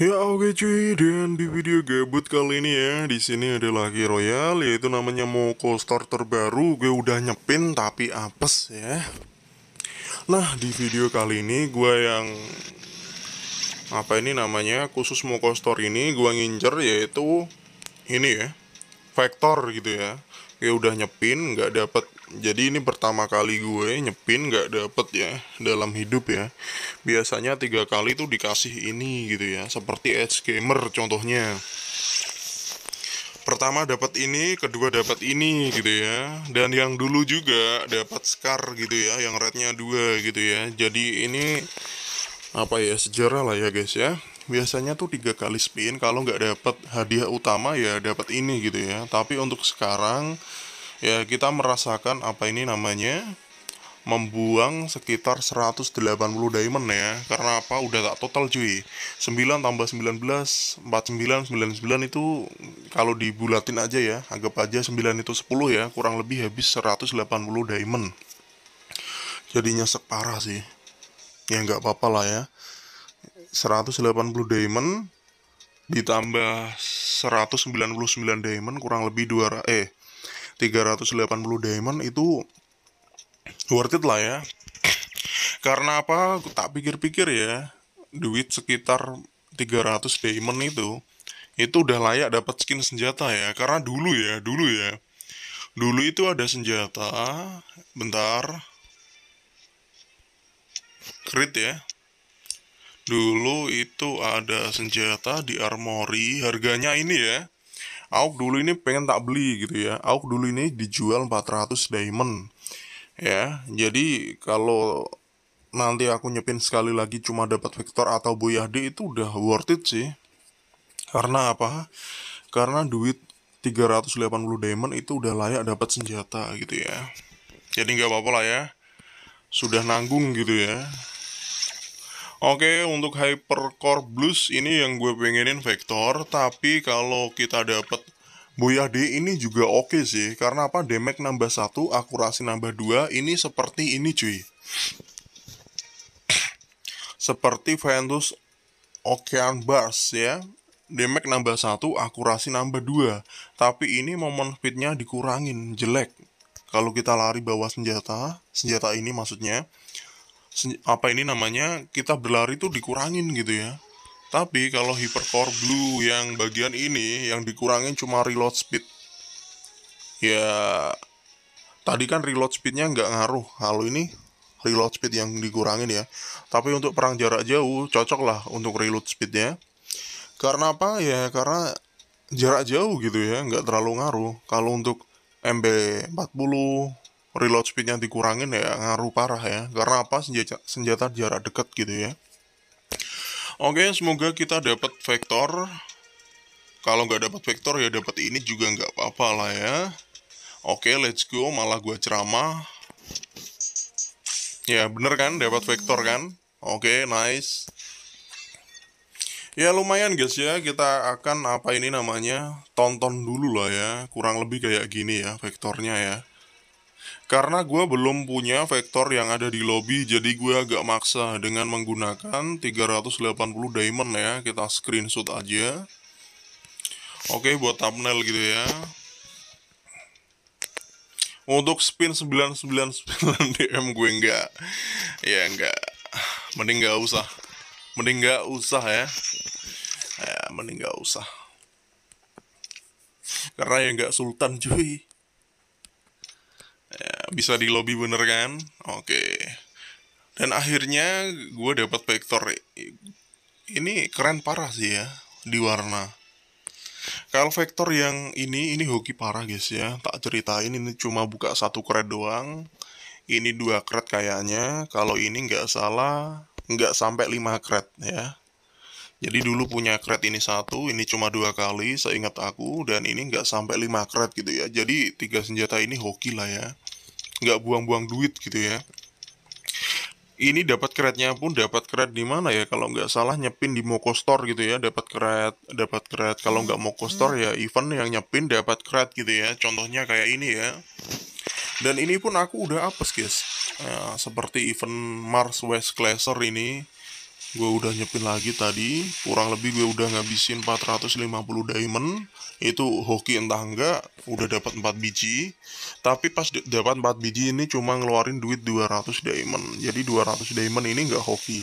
Ya oke okay, cuy, dan di video gabut kali ini ya, di sini ada lagi Royal, yaitu namanya Moko Star terbaru, gue udah nyepin tapi apes ya. Nah di video kali ini gue yang apa ini namanya khusus Moko Store ini gue ngincer yaitu ini ya, vector gitu ya, gue udah nyepin nggak dapet jadi ini pertama kali gue nyepin gak dapet ya dalam hidup ya biasanya tiga kali tuh dikasih ini gitu ya seperti edge gamer contohnya pertama dapat ini kedua dapat ini gitu ya dan yang dulu juga dapat scar gitu ya yang rednya dua gitu ya jadi ini apa ya sejarah lah ya guys ya biasanya tuh tiga kali spin kalau nggak dapat hadiah utama ya dapat ini gitu ya tapi untuk sekarang ya kita merasakan apa ini namanya membuang sekitar 180 diamond ya karena apa udah gak total cuy 9 tambah 19 49 99 itu kalau dibulatin aja ya anggap aja 9 itu 10 ya kurang lebih habis 180 diamond jadinya separah sih ya nggak apa-apa lah ya 180 diamond ditambah 199 diamond kurang lebih 2 eh 380 diamond itu worth it lah ya karena apa tak pikir-pikir ya duit sekitar 300 diamond itu itu udah layak dapat skin senjata ya karena dulu ya dulu ya dulu itu ada senjata bentar crit ya dulu itu ada senjata di armory harganya ini ya Auk dulu ini pengen tak beli gitu ya. Auk dulu ini dijual 400 diamond. Ya, jadi kalau nanti aku nyepin sekali lagi cuma dapat vektor atau Boyadi itu udah worth it sih. Karena apa? Karena duit 380 diamond itu udah layak dapat senjata gitu ya. Jadi nggak apa-apa lah ya. Sudah nanggung gitu ya. Oke, untuk hypercore blues ini yang gue pengenin vektor, tapi kalau kita dapet Boyah D ini juga oke okay sih, karena apa damage nambah 1, akurasi nambah 2, ini seperti ini cuy. seperti Ventus Ocean Bars ya, damage nambah 1, akurasi nambah 2, tapi ini momen speednya dikurangin, jelek. Kalau kita lari bawa senjata, senjata ini maksudnya, apa ini namanya kita berlari itu dikurangin gitu ya tapi kalau hypercore blue yang bagian ini yang dikurangin cuma reload speed ya tadi kan reload speednya nggak ngaruh kalau ini reload speed yang dikurangin ya tapi untuk perang jarak jauh cocok lah untuk reload speednya karena apa ya karena jarak jauh gitu ya nggak terlalu ngaruh kalau untuk MB40 reload speednya dikurangin ya ngaruh parah ya karena apa senjata senjata jarak dekat gitu ya oke semoga kita dapat vektor kalau nggak dapat vektor ya dapat ini juga nggak apa-apa lah ya oke let's go malah gua ceramah ya bener kan dapat vektor kan oke nice ya lumayan guys ya kita akan apa ini namanya tonton dulu lah ya kurang lebih kayak gini ya vektornya ya karena gue belum punya vektor yang ada di lobby, jadi gue agak maksa dengan menggunakan 380 diamond ya. Kita screenshot aja. Oke, buat thumbnail gitu ya. Untuk spin 999 DM gue enggak. Ya enggak. Mending enggak usah. Mending enggak usah ya. Ya, mending enggak usah. Karena ya enggak sultan cuy bisa di lobby bener kan oke dan akhirnya gue dapat vektor ini keren parah sih ya di warna kalau vektor yang ini ini hoki parah guys ya tak ceritain ini cuma buka satu kred doang ini dua kred kayaknya kalau ini nggak salah nggak sampai lima kred ya jadi dulu punya kred ini satu, ini cuma dua kali, seingat aku, dan ini nggak sampai lima kred gitu ya. Jadi tiga senjata ini hoki lah ya nggak buang-buang duit gitu ya ini dapat keretnya pun dapat keret di mana ya kalau nggak salah nyepin di Moko Store gitu ya dapat keret dapat keret kalau nggak Moko Store ya event yang nyepin dapat keret gitu ya contohnya kayak ini ya dan ini pun aku udah apes guys nah, seperti event Mars West Glacier ini gue udah nyepin lagi tadi kurang lebih gue udah ngabisin 450 diamond itu hoki entah enggak udah dapat 4 biji tapi pas dapat 4 biji ini cuma ngeluarin duit 200 diamond jadi 200 diamond ini enggak hoki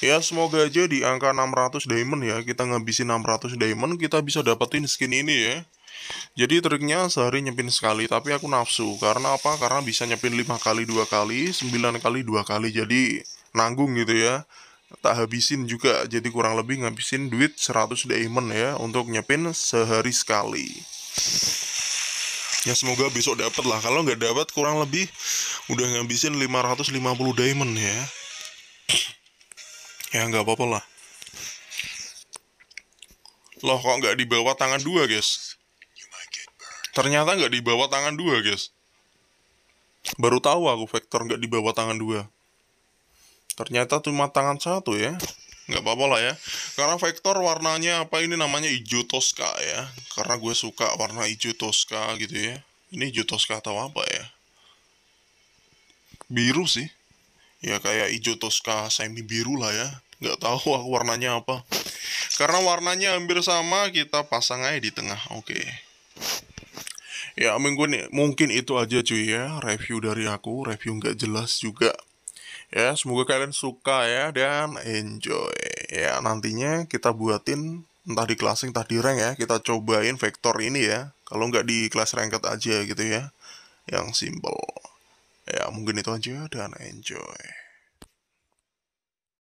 ya semoga aja di angka 600 diamond ya kita ngabisin 600 diamond kita bisa dapetin skin ini ya jadi triknya sehari nyepin sekali tapi aku nafsu karena apa karena bisa nyepin 5 kali 2 kali 9 kali 2 kali jadi nanggung gitu ya tak habisin juga jadi kurang lebih ngabisin duit 100 diamond ya untuk nyepin sehari sekali ya semoga besok dapat lah kalau nggak dapat kurang lebih udah ngabisin 550 diamond ya ya nggak apa-apa lah loh kok nggak dibawa tangan dua guys ternyata nggak dibawa tangan dua guys baru tahu aku vektor nggak dibawa tangan dua Ternyata cuma tangan satu ya. Nggak apa-apa lah ya. Karena vektor warnanya apa ini namanya hijau toska ya. Karena gue suka warna hijau toska gitu ya. Ini hijau toska atau apa ya? Biru sih. Ya kayak hijau toska semi biru lah ya. Nggak tahu aku warnanya apa. Karena warnanya hampir sama, kita pasang aja di tengah. Oke. Okay. Ya minggu ini mungkin itu aja cuy ya. Review dari aku, review nggak jelas juga. Ya, semoga kalian suka ya dan enjoy. Ya, nantinya kita buatin entah di klasing entah di rank ya, kita cobain vektor ini ya. Kalau nggak di kelas ranked aja gitu ya. Yang simple. Ya, mungkin itu aja dan enjoy.